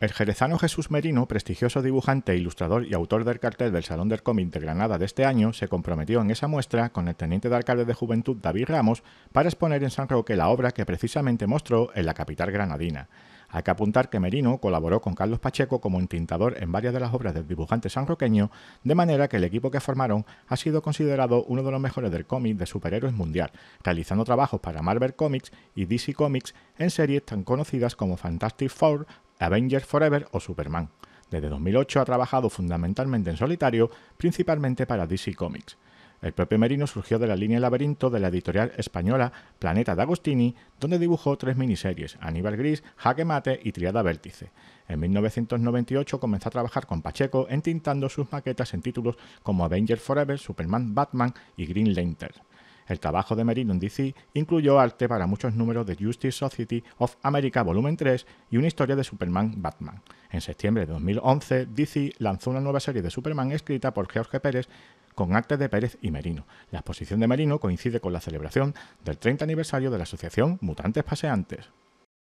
El jerezano Jesús Merino, prestigioso dibujante, ilustrador y autor del cartel del Salón del Cómic de Granada de este año, se comprometió en esa muestra con el teniente de alcalde de Juventud David Ramos para exponer en San Roque la obra que precisamente mostró en la capital granadina. Hay que apuntar que Merino colaboró con Carlos Pacheco como entintador en varias de las obras del dibujante sanroqueño, de manera que el equipo que formaron ha sido considerado uno de los mejores del cómic de superhéroes mundial, realizando trabajos para Marvel Comics y DC Comics en series tan conocidas como Fantastic Four, Avengers Forever o Superman. Desde 2008 ha trabajado fundamentalmente en solitario, principalmente para DC Comics. El propio Merino surgió de la línea Laberinto de la editorial española Planeta D'Agostini, donde dibujó tres miniseries, Aníbal Gris, Jaque Mate y Triada Vértice. En 1998 comenzó a trabajar con Pacheco entintando sus maquetas en títulos como Avengers Forever, Superman, Batman y Green Lantern. El trabajo de en DC incluyó arte para muchos números de Justice Society of America Volumen 3 y una historia de Superman Batman. En septiembre de 2011, DC lanzó una nueva serie de Superman escrita por George Pérez con arte de Pérez y Merino. La exposición de Merino coincide con la celebración del 30 aniversario de la Asociación Mutantes Paseantes.